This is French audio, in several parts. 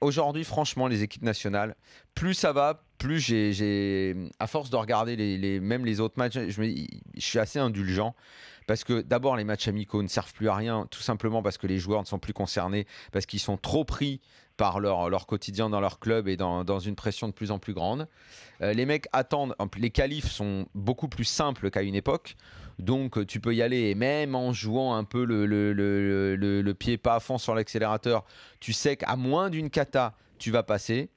Aujourd'hui, franchement, les équipes nationales, plus ça va, plus j'ai, à force de regarder les, même les autres matchs, je, suis assez indulgent parce que d'abord les matchs amicaux ne servent plus à rien, tout simplement parce que les joueurs ne sont plus concernés, parce qu'ils sont trop pris par leur, quotidien dans leur club et dans, une pression de plus en plus grande. Euh, les mecs attendent, les qualifs sont beaucoup plus simples qu'à une époque. Donc euh, tu peux y aller et même en jouant un peu le, pied pas à fond sur l'accélérateur, tu sais qu'à moins d'une cata, tu vas passer.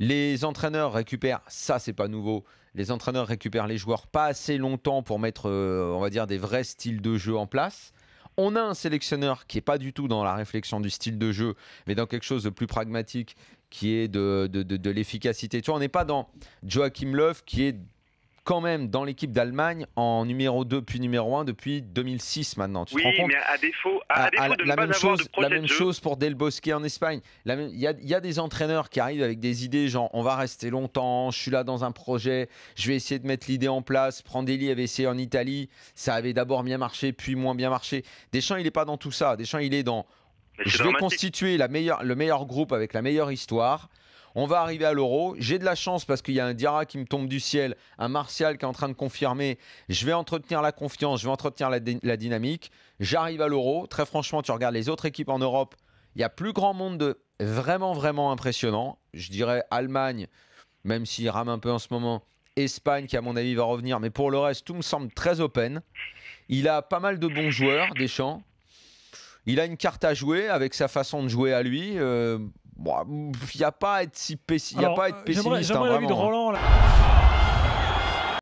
Les entraîneurs récupèrent, ça c'est pas nouveau, les entraîneurs récupèrent les joueurs pas assez longtemps pour mettre, euh, on va dire, des vrais styles de jeu en place. On a un sélectionneur qui n'est pas du tout dans la réflexion du style de jeu, mais dans quelque chose de plus pragmatique, qui est de, l'efficacité. Tu vois, on n'est pas dans Joachim Löw qui est quand même dans l'équipe d'Allemagne en numéro 2 puis numéro 1 depuis 2006 maintenant. Tu te rends compte à défaut, la, même chose, la même chose pour Del Bosque en Espagne. Il y, a des entraîneurs qui arrivent avec des idées genre on va rester longtemps, je suis là dans un projet, je vais essayer de mettre l'idée en place. Prandelli avait essayé en Italie, ça avait d'abord bien marché puis moins bien marché. Deschamps, il n'est pas dans tout ça. Deschamps, il est dans je vais constituer le meilleur groupe avec la meilleure histoire. On va arriver à l'euro. J'ai de la chance parce qu'il y a un Diarra qui me tombe du ciel, un Martial qui est en train de confirmer. Je vais entretenir la confiance, je vais entretenir la, dynamique. J'arrive à l'euro. Très franchement, tu regardes les autres équipes en Europe. Il y a plus grand monde de vraiment, vraiment impressionnant. Je dirais Allemagne, même s'il rame un peu en ce moment. Espagne, qui à mon avis va revenir. Mais pour le reste, tout me semble très open. Il a pas mal de bons joueurs, Deschamps il a une carte à jouer avec sa façon de jouer à lui. Euh, il n'y a pas à être si il Alors, y a pas à euh, être pessimiste. J'aimerais hein, de hein. Roland. Là.